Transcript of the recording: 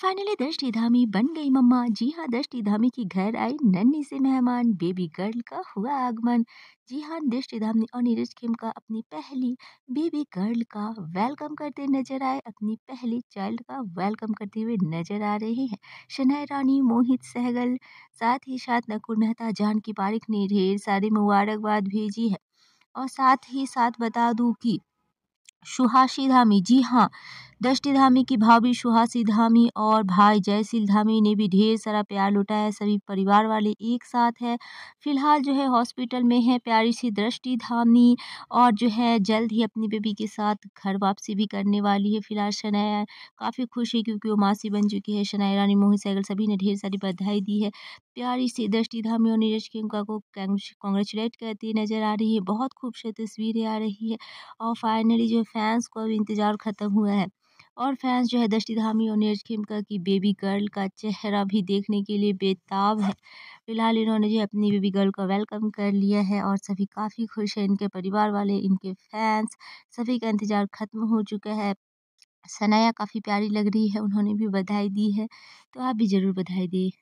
finally दृष्टि धामी बन गई मम्मा जी हाँ दृष्टि धामी की घर आई नन्नी से मेहमान बेबी गर्ल का हुआ आगमन जी हाँ दृष्टि धामी और नीरज खेम का अपनी पहली बेबी गर्ल का वेलकम करते नजर आए अपनी पहली चाइल्ड का वेलकम करते हुए नजर आ रहे हैं शनय रानी मोहित सहगल साथ ही साथ नकुल मेहता जानकी पारिक ने ढेर सारी मुबारकबाद भेजी है और साथ ही साथ बता दूँ कि सुहाशी धामी जी हाँ धामी की भाभी सुहासी धामी और भाई जयसील धामी ने भी ढेर सारा प्यार लुटा है सभी परिवार वाले एक साथ है फिलहाल जो है हॉस्पिटल में है प्यारी सी दृष्टि धामी और जो है जल्द ही अपनी बेबी के साथ घर वापसी भी करने वाली है फिलहाल शनाया काफ़ी खुश है क्योंकि वो मासी बन चुकी है शनाया रानी मोहन सैगल सभी ने ढेर सारी बधाई दी है प्यारी सी दृष्टि धामी और नीरज खेमका को कॉन्ग्रेचुलेट करती नज़र आ रही है बहुत खूबसूरत तस्वीरें आ रही है और फाइनली जो फैंस को अब इंतज़ार ख़त्म हुआ है और फैंस जो है दृष्टि धामी और नीरज खेमका की बेबी गर्ल का चेहरा भी देखने के लिए बेताब है फिलहाल इन्होंने जो है अपनी बेबी गर्ल का वेलकम कर लिया है और सभी काफ़ी खुश हैं इनके परिवार वाले इनके फैंस सभी का इंतज़ार ख़त्म हो चुका है सनाया काफ़ी प्यारी लग रही है उन्होंने भी बधाई दी है तो आप भी ज़रूर बधाई दी